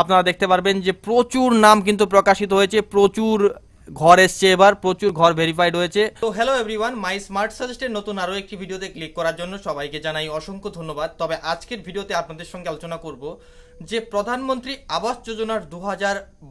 আপনারা দেখতে পারবেন যে প্রচুর নাম কিন্তু প্রকাশিত হয়েছে প্রচুর ঘর এসছে এবার প্রচুর ঘর ভেরিফাইড হয়েছে তো হ্যালো এভরিওয়ান মাই স্মার্ট সাজেস্টের নতুন আরও একটি ভিডিওতে ক্লিক করার জন্য সবাইকে জানাই অসংখ্য ধন্যবাদ তবে আজকের ভিডিওতে আপনাদের সঙ্গে আলোচনা করব যে প্রধানমন্ত্রী আবাস যোজনার দু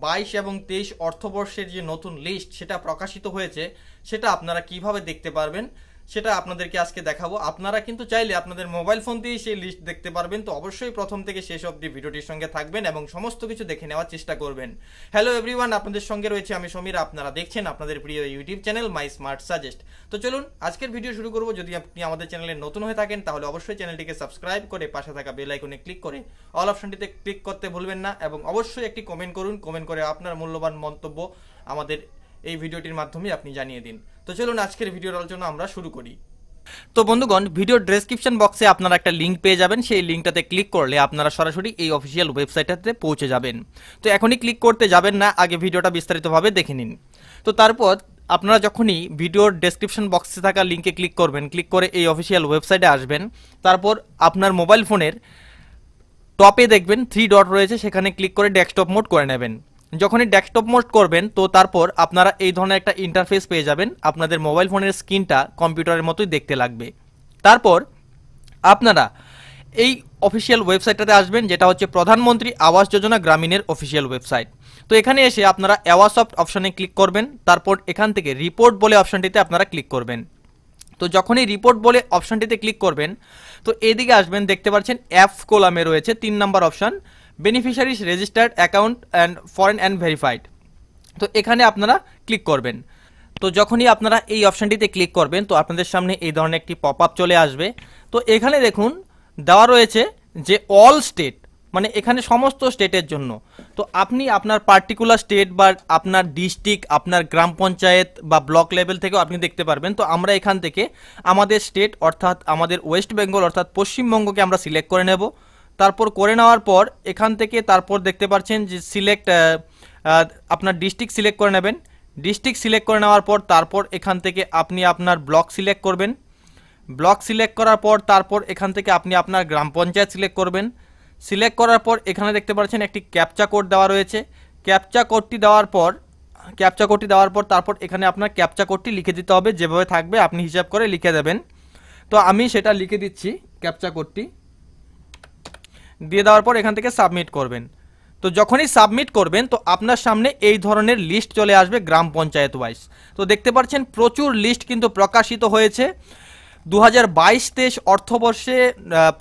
বাইশ এবং তেইশ অর্থবর্ষের যে নতুন লিস্ট সেটা প্রকাশিত হয়েছে সেটা আপনারা কিভাবে দেখতে পারবেন সেটা আপনাদেরকে আজকে দেখাবো আপনারা কিন্তু চাইলে আপনাদের মোবাইল ফোন দিয়ে সেই লিস্ট দেখতে পারবেন তো অবশ্যই প্রথম থেকে শেষ অবধি ভিডিওটির সঙ্গে থাকবেন এবং সমস্ত কিছু দেখে নেওয়ার চেষ্টা করবেন হ্যালো এভরিওয়ান আপনাদের সঙ্গে রয়েছে আমি সমীর আপনারা দেখছেন আপনাদের প্রিয় YouTube channel my smart suggest তো চলুন আজকের ভিডিও শুরু করবো যদি আপনি আমাদের চ্যানেলে নতুন হয়ে থাকেন তাহলে অবশ্যই চ্যানেলটিকে সাবস্ক্রাইব করে পাশে থাকা বেলাইকনে ক্লিক করে অল অপশনটিতে ক্লিক করতে ভুলবেন না এবং অবশ্যই একটি কমেন্ট করুন কমেন্ট করে আপনার মূল্যবান মন্তব্য আমাদের এই ভিডিওটির মাধ্যমে আপনি জানিয়ে দিন তো চলুন আজকের ভিডিওর আলোচনা আমরা শুরু করি তো বন্ধুগণ ভিডিও ডেসক্রিপশন বক্সে আপনারা একটা লিঙ্ক পেয়ে যাবেন সেই লিঙ্কটাতে ক্লিক করলে আপনারা সরাসরি এই অফিসিয়াল ওয়েবসাইটটাতে পৌঁছে যাবেন তো এখনই ক্লিক করতে যাবেন না আগে ভিডিওটা বিস্তারিতভাবে দেখে নিন তো তারপর আপনারা যখনই ভিডিওর ডেসক্রিপশন বক্সে থাকা লিঙ্কে ক্লিক করবেন ক্লিক করে এই অফিসিয়াল ওয়েবসাইটে আসবেন তারপর আপনার মোবাইল ফোনের টপে দেখবেন থ্রি ডট রয়েছে সেখানে ক্লিক করে ডেস্কটপ মোড করে নেবেন যখনই ডেস্কটপ মোড করবেন তো তারপর আপনারা এই ধরনের একটা ইন্টারফেস পেয়ে যাবেন আপনাদের মোবাইল ফোনের স্ক্রিনটা কম্পিউটারের মতোই দেখতে লাগবে তারপর আপনারা এই অফিসিয়াল ওয়েবসাইটটাতে আসবেন যেটা হচ্ছে প্রধানমন্ত্রী আবাস যোজনা গ্রামীণের অফিসিয়াল ওয়েবসাইট তো এখানে এসে আপনারা অ্যাওয়াসফট অপশানে ক্লিক করবেন তারপর এখান থেকে রিপোর্ট বলে অপশানটিতে আপনারা ক্লিক করবেন তো যখনই রিপোর্ট বলে অপশানটিতে ক্লিক করবেন তো এদিকে আসবেন দেখতে পাচ্ছেন অ্যাপ কোলামে রয়েছে তিন number option beneficiaries registered account and foreign and verified তো এখানে আপনারা ক্লিক করবেন তো যখনই আপনারা এই অপশানটিতে ক্লিক করবেন তো আপনাদের সামনে এই ধরনের একটি পপ আপ চলে আসবে তো এখানে দেখুন দেওয়া রয়েছে যে অল স্টেট মানে এখানে সমস্ত স্টেটের জন্য তো আপনি আপনার পার্টিকুলার স্টেট বা আপনার ডিস্ট্রিক্ট আপনার গ্রাম পঞ্চায়েত বা ব্লক লেভেল থেকেও আপনি দেখতে পারবেন তো আমরা এখান থেকে আমাদের স্টেট অর্থাৎ আমাদের ওয়েস্ট বেঙ্গল অর্থাৎ পশ্চিমবঙ্গকে আমরা সিলেক্ট করে নেব তারপর করে নেওয়ার পর এখান থেকে তারপর দেখতে পাচ্ছেন যে সিলেক্ট আপনার ডিস্ট্রিক্ট সিলেক্ট করে নেবেন ডিস্ট্রিক্ট সিলেক্ট করে নেওয়ার পর তারপর এখান থেকে আপনি আপনার ব্লক সিলেক্ট করবেন ব্লক সিলেক্ট করার পর তারপর এখান থেকে আপনি আপনার গ্রাম পঞ্চায়েত সিলেক্ট করবেন সিলেক্ট করার পর এখানে দেখতে পাচ্ছেন একটি ক্যাপচা কোড দেওয়া রয়েছে ক্যাপচা কোডটি দেওয়ার পর ক্যাপচা কোডটি দেওয়ার পর তারপর এখানে আপনার ক্যাপচা কোডটি লিখে দিতে হবে যেভাবে থাকবে আপনি হিসাব করে লিখে দেবেন তো আমি সেটা লিখে দিচ্ছি ক্যাপচা কোডটি দিয়ে দেওয়ার পর এখান থেকে সাবমিট করবেন তো যখনই সাবমিট করবেন তো আপনার সামনে এই ধরনের লিস্ট চলে আসবে গ্রাম পঞ্চায়েত ওয়াইজ তো দেখতে পাচ্ছেন প্রচুর লিস্ট কিন্তু প্রকাশিত হয়েছে দু হাজার বাইশ তেইশ অর্থবর্ষে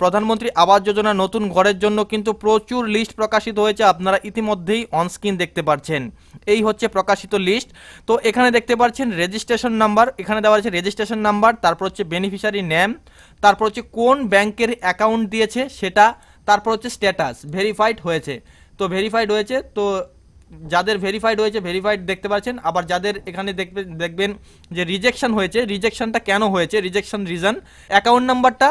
প্রধানমন্ত্রী আবাস যোজনা নতুন ঘরের জন্য কিন্তু প্রচুর লিস্ট প্রকাশিত হয়েছে আপনারা ইতিমধ্যেই অনস্ক্রিন দেখতে পাচ্ছেন এই হচ্ছে প্রকাশিত লিস্ট তো এখানে দেখতে পাচ্ছেন রেজিস্ট্রেশন নাম্বার এখানে দেওয়া আছে রেজিস্ট্রেশন নাম্বার তারপর হচ্ছে বেনিফিশিয়ারি নেম তারপর হচ্ছে কোন ব্যাংকের অ্যাকাউন্ট দিয়েছে সেটা তারপর হচ্ছে স্ট্যাটাস ভেরিফাইড হয়েছে তো ভেরিফাইড হয়েছে তো যাদের ভেরিফাইড হয়েছে ভেরিফাইড দেখতে পাচ্ছেন আবার যাদের এখানে দেখবে দেখবেন যে রিজেকশন হয়েছে রিজেকশনটা কেন হয়েছে রিজেকশন রিজন অ্যাকাউন্ট নাম্বারটা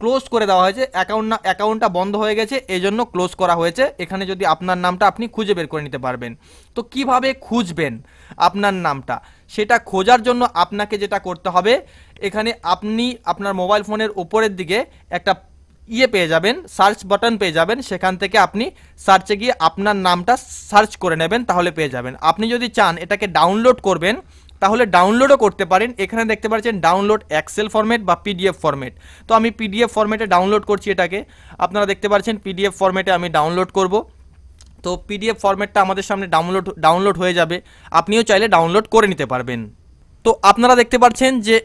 ক্লোজ করে দেওয়া হয়েছে অ্যাকাউন্ট না অ্যাকাউন্টটা বন্ধ হয়ে গেছে এই জন্য ক্লোজ করা হয়েছে এখানে যদি আপনার নামটা আপনি খুঁজে বের করে নিতে পারবেন তো কিভাবে খুঁজবেন আপনার নামটা সেটা খোঁজার জন্য আপনাকে যেটা করতে হবে এখানে আপনি আপনার মোবাইল ফোনের ওপরের দিকে একটা ইয়ে পেয়ে যাবেন সার্চ বাটন পেয়ে যাবেন সেখান থেকে আপনি সার্চে গিয়ে আপনার নামটা সার্চ করে নেবেন তাহলে পেয়ে যাবেন আপনি যদি চান এটাকে ডাউনলোড করবেন তাহলে ডাউনলোডও করতে পারেন এখানে দেখতে পাচ্ছেন ডাউনলোড এক্সেল ফরম্যাট বা পিডিএফ ফরম্যাট তো আমি পিডিএফ ফরম্যাটে ডাউনলোড করছি এটাকে আপনারা দেখতে পাচ্ছেন পিডিএফ ফরম্যাটে আমি ডাউনলোড করব তো পিডিএফ ফরম্যাটটা আমাদের সামনে ডাউনলোড ডাউনলোড হয়ে যাবে আপনিও চাইলে ডাউনলোড করে নিতে পারবেন তো আপনারা দেখতে পাচ্ছেন যে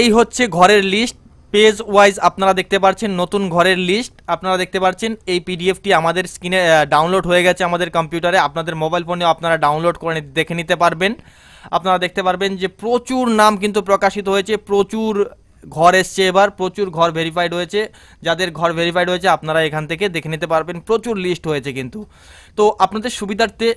এই হচ্ছে ঘরের লিস্ট পেজ ওয়াইজ আপনারা দেখতে পাচ্ছেন নতুন ঘরের লিস্ট আপনারা দেখতে পাচ্ছেন এই পিডিএফটি আমাদের স্ক্রিনে ডাউনলোড হয়ে গেছে আমাদের কম্পিউটারে আপনাদের মোবাইল ফোনে আপনারা ডাউনলোড করে দেখে নিতে পারবেন আপনারা দেখতে পারবেন যে প্রচুর নাম কিন্তু প্রকাশিত হয়েছে প্রচুর ঘর এসছে এবার প্রচুর ঘর ভেরিফাইড হয়েছে যাদের ঘর ভেরিফাইড হয়েছে আপনারা এখান থেকে দেখে নিতে পারবেন প্রচুর লিস্ট হয়েছে কিন্তু তো আপনাদের সুবিধার্থে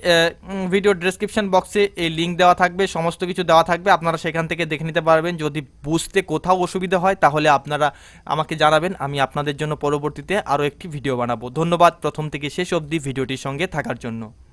ভিডিও ডেসক্রিপশন বক্সে এই লিঙ্ক দেওয়া থাকবে সমস্ত কিছু দেওয়া থাকবে আপনারা সেখান থেকে দেখে নিতে পারবেন যদি বুঝতে কোথাও অসুবিধা হয় তাহলে আপনারা আমাকে জানাবেন আমি আপনাদের জন্য পরবর্তীতে আরও একটি ভিডিও বানাবো ধন্যবাদ প্রথম থেকে শেষ অবধি ভিডিওটির সঙ্গে থাকার জন্য